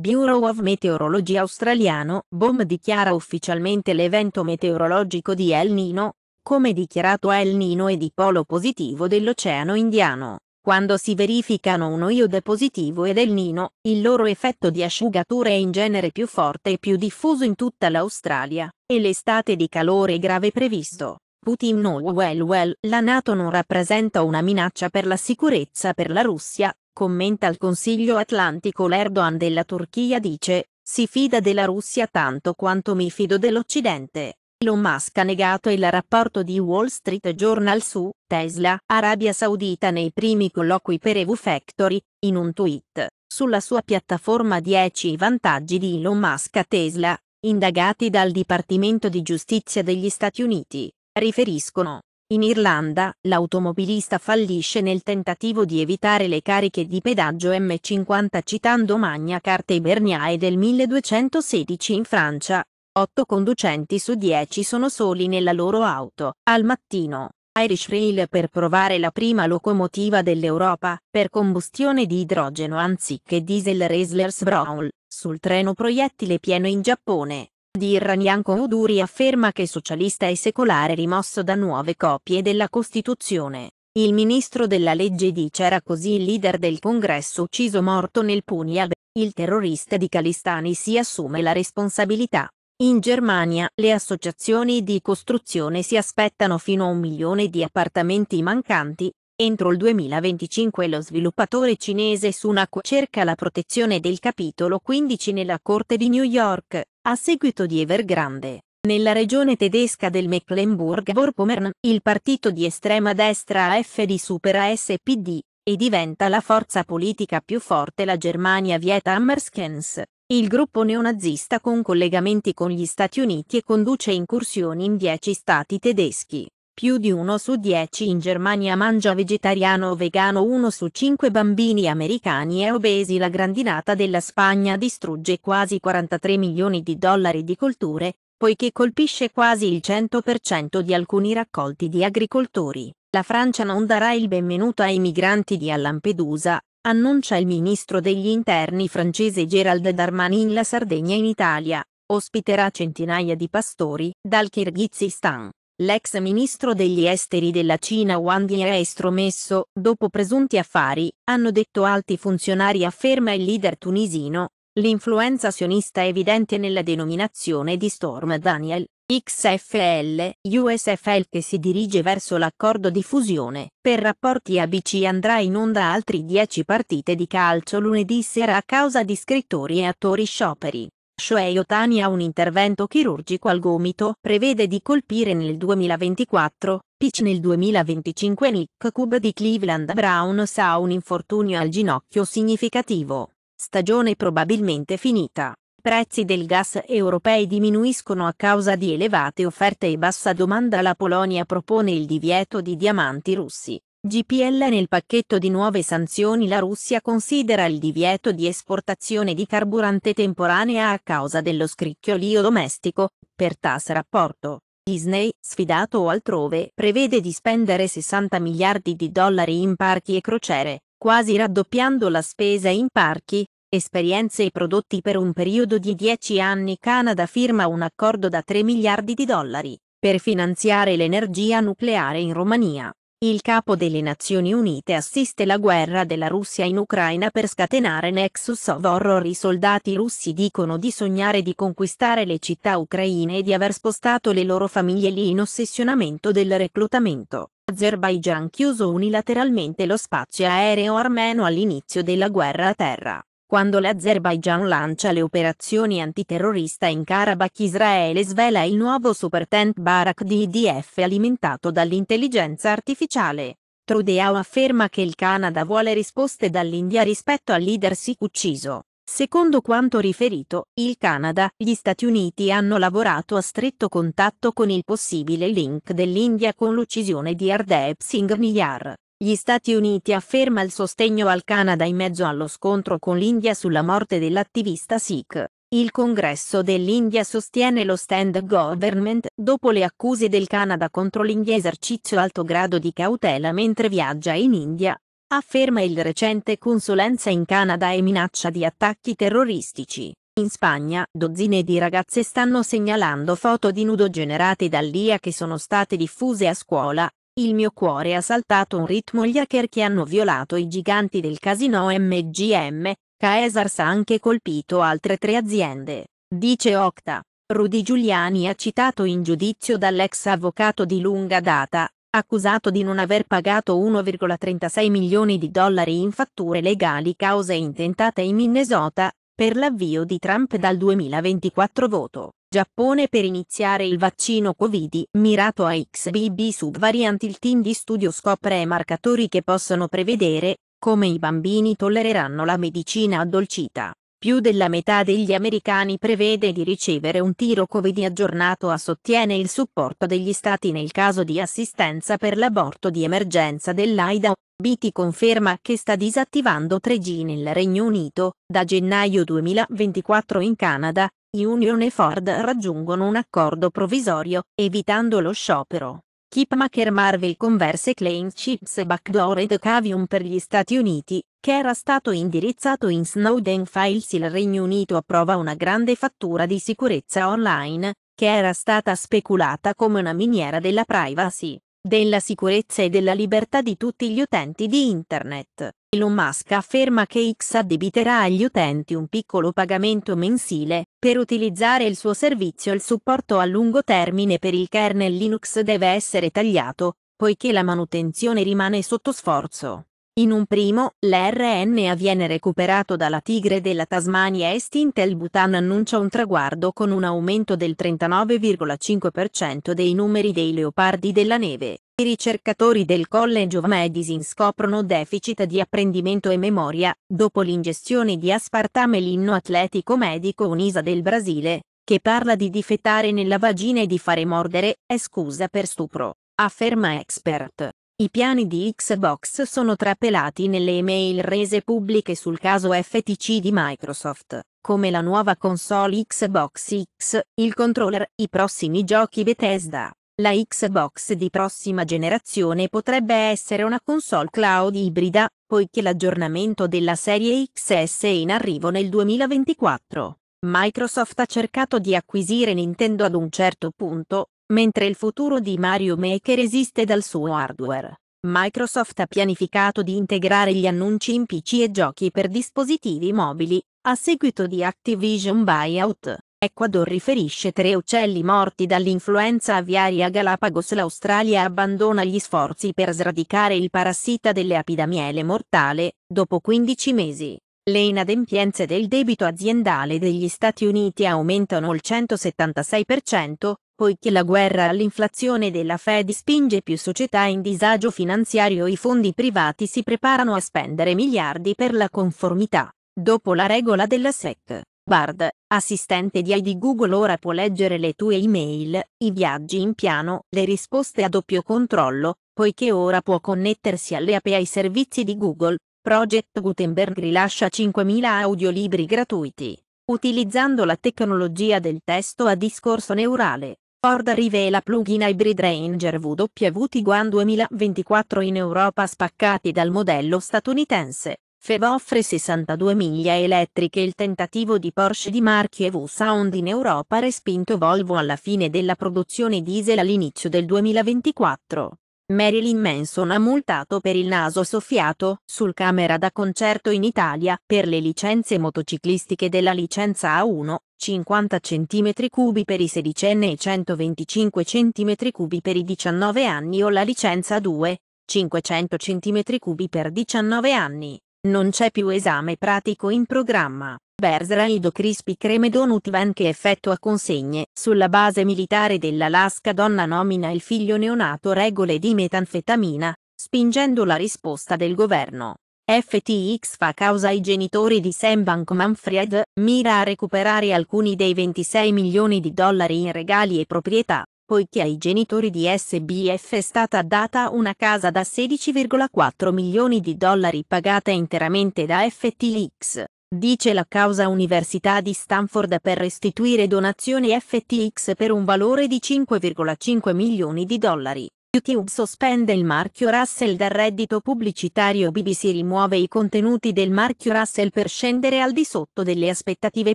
Bureau of Meteorology australiano, BOM dichiara ufficialmente l'evento meteorologico di El Nino, come dichiarato El Nino e di polo positivo dell'Oceano Indiano. Quando si verificano uno iode positivo ed El Nino, il loro effetto di asciugatura è in genere più forte e più diffuso in tutta l'Australia, e l'estate di calore grave previsto. Putin no well well, la Nato non rappresenta una minaccia per la sicurezza per la Russia, Commenta il Consiglio Atlantico l'Erdogan della Turchia dice, si fida della Russia tanto quanto mi fido dell'Occidente. Elon Musk ha negato il rapporto di Wall Street Journal su Tesla, Arabia Saudita nei primi colloqui per EV Factory, in un tweet, sulla sua piattaforma 10 i vantaggi di Elon Musk a Tesla, indagati dal Dipartimento di Giustizia degli Stati Uniti, riferiscono. In Irlanda, l'automobilista fallisce nel tentativo di evitare le cariche di pedaggio M50 citando Magna Carta e Iberniae del 1216 in Francia. 8 conducenti su 10 sono soli nella loro auto. Al mattino, Irish Rail per provare la prima locomotiva dell'Europa, per combustione di idrogeno anziché diesel Raisler's Brown, sul treno proiettile pieno in Giappone di Iranianco Uduri afferma che socialista e secolare rimosso da nuove copie della Costituzione. Il ministro della legge dice era così il leader del congresso ucciso morto nel Punjab. il terrorista di Calistani si assume la responsabilità. In Germania, le associazioni di costruzione si aspettano fino a un milione di appartamenti mancanti, Entro il 2025 lo sviluppatore cinese Sunak cerca la protezione del capitolo 15 nella Corte di New York, a seguito di Evergrande. Nella regione tedesca del Mecklenburg-Vorpommern, il partito di estrema destra AfD supera SPD, e diventa la forza politica più forte la Germania vieta Hammerskens, il gruppo neonazista con collegamenti con gli Stati Uniti e conduce incursioni in dieci stati tedeschi. Più di uno su dieci in Germania mangia vegetariano o vegano, uno su cinque bambini americani è obesi. La grandinata della Spagna distrugge quasi 43 milioni di dollari di colture, poiché colpisce quasi il 100% di alcuni raccolti di agricoltori. La Francia non darà il benvenuto ai migranti di Lampedusa, annuncia il ministro degli interni francese Gérald Darmanin. La Sardegna in Italia ospiterà centinaia di pastori dal Kirghizistan. L'ex ministro degli esteri della Cina Wang Yi è estromesso, dopo presunti affari, hanno detto alti funzionari afferma il leader tunisino, l'influenza sionista è evidente nella denominazione di Storm Daniel, XFL, USFL che si dirige verso l'accordo di fusione. Per rapporti ABC andrà in onda altri 10 partite di calcio lunedì sera a causa di scrittori e attori scioperi. Shoei Otani ha un intervento chirurgico al gomito, prevede di colpire nel 2024, Pitch nel 2025 Nick Cube di Cleveland Browns ha un infortunio al ginocchio significativo. Stagione probabilmente finita. Prezzi del gas europei diminuiscono a causa di elevate offerte e bassa domanda. La Polonia propone il divieto di diamanti russi. GPL Nel pacchetto di nuove sanzioni la Russia considera il divieto di esportazione di carburante temporanea a causa dello scricchiolio domestico, per TAS rapporto. Disney, sfidato o altrove, prevede di spendere 60 miliardi di dollari in parchi e crociere, quasi raddoppiando la spesa in parchi, esperienze e prodotti per un periodo di 10 anni. Canada firma un accordo da 3 miliardi di dollari, per finanziare l'energia nucleare in Romania. Il capo delle Nazioni Unite assiste la guerra della Russia in Ucraina per scatenare Nexus of Horror. I soldati russi dicono di sognare di conquistare le città ucraine e di aver spostato le loro famiglie lì in ossessionamento del reclutamento. Azerbaijan chiuso unilateralmente lo spazio aereo armeno all'inizio della guerra a terra. Quando l'Azerbaigian lancia le operazioni antiterrorista in Karabakh Israele svela il nuovo Supertent Barak di IDF alimentato dall'intelligenza artificiale. Trudeau afferma che il Canada vuole risposte dall'India rispetto al leader Sikh ucciso. Secondo quanto riferito, il Canada, gli Stati Uniti hanno lavorato a stretto contatto con il possibile link dell'India con l'uccisione di Ardeb Singh Niyar. Gli Stati Uniti afferma il sostegno al Canada in mezzo allo scontro con l'India sulla morte dell'attivista Sikh. Il congresso dell'India sostiene lo stand government dopo le accuse del Canada contro l'India esercizio alto grado di cautela mentre viaggia in India, afferma il recente consulenza in Canada e minaccia di attacchi terroristici. In Spagna, dozzine di ragazze stanno segnalando foto di nudo generate dall'IA che sono state diffuse a scuola, il mio cuore ha saltato un ritmo gli hacker che hanno violato i giganti del casino MGM, Caesars ha anche colpito altre tre aziende, dice Octa. Rudy Giuliani ha citato in giudizio dall'ex avvocato di lunga data, accusato di non aver pagato 1,36 milioni di dollari in fatture legali cause intentate in Minnesota, per l'avvio di Trump dal 2024 voto. Giappone per iniziare il vaccino Covid mirato a XBB subvarianti il team di studio scopre marcatori che possono prevedere come i bambini tollereranno la medicina addolcita. Più della metà degli americani prevede di ricevere un tiro Covid aggiornato a sottiene il supporto degli stati nel caso di assistenza per l'aborto di emergenza dell'AIDA. BT conferma che sta disattivando 3G nel Regno Unito, da gennaio 2024 in Canada, Union e Ford raggiungono un accordo provvisorio, evitando lo sciopero. Kipmaker Marvel converse Claim Chips Backdoor ed Cavium per gli Stati Uniti, che era stato indirizzato in Snowden Files. Il Regno Unito approva una grande fattura di sicurezza online, che era stata speculata come una miniera della privacy, della sicurezza e della libertà di tutti gli utenti di Internet. Elon Musk afferma che X addebiterà agli utenti un piccolo pagamento mensile, per utilizzare il suo servizio il supporto a lungo termine per il kernel Linux deve essere tagliato, poiché la manutenzione rimane sotto sforzo. In un primo, l'RNA viene recuperato dalla tigre della Tasmania Est Intel Bhutan annuncia un traguardo con un aumento del 39,5% dei numeri dei leopardi della neve. I ricercatori del College of Medicine scoprono deficit di apprendimento e memoria, dopo l'ingestione di aspartame l'inno atletico medico Unisa del Brasile, che parla di difettare nella vagina e di fare mordere, è scusa per stupro, afferma expert. I piani di Xbox sono trapelati nelle email rese pubbliche sul caso FTC di Microsoft, come la nuova console Xbox X, il controller, i prossimi giochi Bethesda. La Xbox di prossima generazione potrebbe essere una console cloud ibrida, poiché l'aggiornamento della serie XS è in arrivo nel 2024. Microsoft ha cercato di acquisire Nintendo ad un certo punto, mentre il futuro di Mario Maker esiste dal suo hardware. Microsoft ha pianificato di integrare gli annunci in PC e giochi per dispositivi mobili, a seguito di Activision Buyout. Ecuador riferisce tre uccelli morti dall'influenza aviaria Galapagos L'Australia abbandona gli sforzi per sradicare il parassita delle dell'epidamiele mortale, dopo 15 mesi. Le inadempienze del debito aziendale degli Stati Uniti aumentano il 176%, poiché la guerra all'inflazione della Fed spinge più società in disagio finanziario i fondi privati si preparano a spendere miliardi per la conformità, dopo la regola della SEC. Bard, assistente di AI di Google ora può leggere le tue email, i viaggi in piano, le risposte a doppio controllo, poiché ora può connettersi alle API ai servizi di Google. Project Gutenberg rilascia 5.000 audiolibri gratuiti, utilizzando la tecnologia del testo a discorso neurale. Ford rivela plugin Hybrid Ranger WT Guan 2024 in Europa spaccati dal modello statunitense. FEV offre 62 miglia elettriche il tentativo di Porsche di marchio EV Sound in Europa ha respinto Volvo alla fine della produzione diesel all'inizio del 2024. Marilyn Manson ha multato per il naso soffiato, sul camera da concerto in Italia, per le licenze motociclistiche della licenza A1, 50 cm3 per i sedicenni e 125 cm3 per i 19 anni o la licenza A2, 500 cm3 per 19 anni. Non c'è più esame pratico in programma. Bersraido Crispi Creme Donut Van che effettua consegne. Sulla base militare dell'Alaska donna nomina il figlio neonato regole di metanfetamina, spingendo la risposta del governo. FTX fa causa ai genitori di Sam Bank Manfred, mira a recuperare alcuni dei 26 milioni di dollari in regali e proprietà poiché ai genitori di SBF è stata data una casa da 16,4 milioni di dollari pagata interamente da FTX, dice la causa Università di Stanford per restituire donazioni FTX per un valore di 5,5 milioni di dollari. YouTube sospende il marchio Russell dal reddito pubblicitario BBC rimuove i contenuti del marchio Russell per scendere al di sotto delle aspettative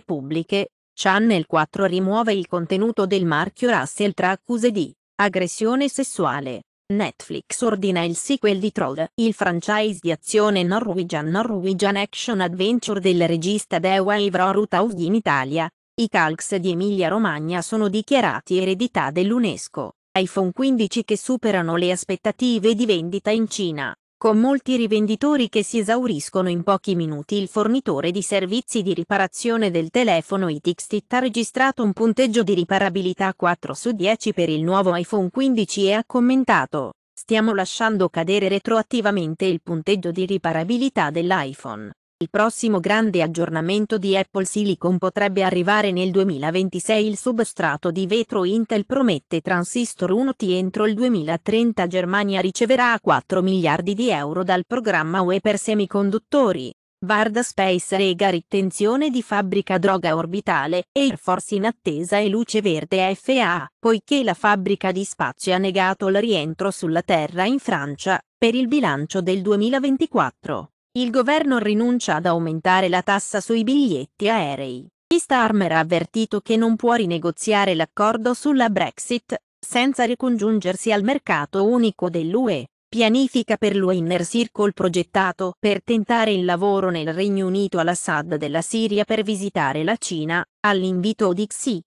pubbliche, Channel 4 rimuove il contenuto del marchio Russell tra accuse di aggressione sessuale. Netflix ordina il sequel di Troll, il franchise di azione Norwegian Norwegian Action Adventure del regista Dewa Ivrorutaug in Italia. I calcs di Emilia Romagna sono dichiarati eredità dell'UNESCO. iPhone 15 che superano le aspettative di vendita in Cina. Con molti rivenditori che si esauriscono in pochi minuti, il fornitore di servizi di riparazione del telefono ITXT ha registrato un punteggio di riparabilità 4 su 10 per il nuovo iPhone 15 e ha commentato stiamo lasciando cadere retroattivamente il punteggio di riparabilità dell'iPhone. Il prossimo grande aggiornamento di Apple Silicon potrebbe arrivare nel 2026. Il substrato di vetro Intel promette transistor 1T entro il 2030. Germania riceverà 4 miliardi di euro dal programma UE per semiconduttori. Varda Space rega ritenzione di fabbrica droga orbitale, Air Force in attesa e luce verde FAA, poiché la fabbrica di spazio ha negato il rientro sulla Terra in Francia, per il bilancio del 2024. Il governo rinuncia ad aumentare la tassa sui biglietti aerei. Starmer ha avvertito che non può rinegoziare l'accordo sulla Brexit, senza ricongiungersi al mercato unico dell'UE. Pianifica per l'Inner Circle progettato per tentare il lavoro nel Regno Unito all'Assad della Siria per visitare la Cina, all'invito di Xi,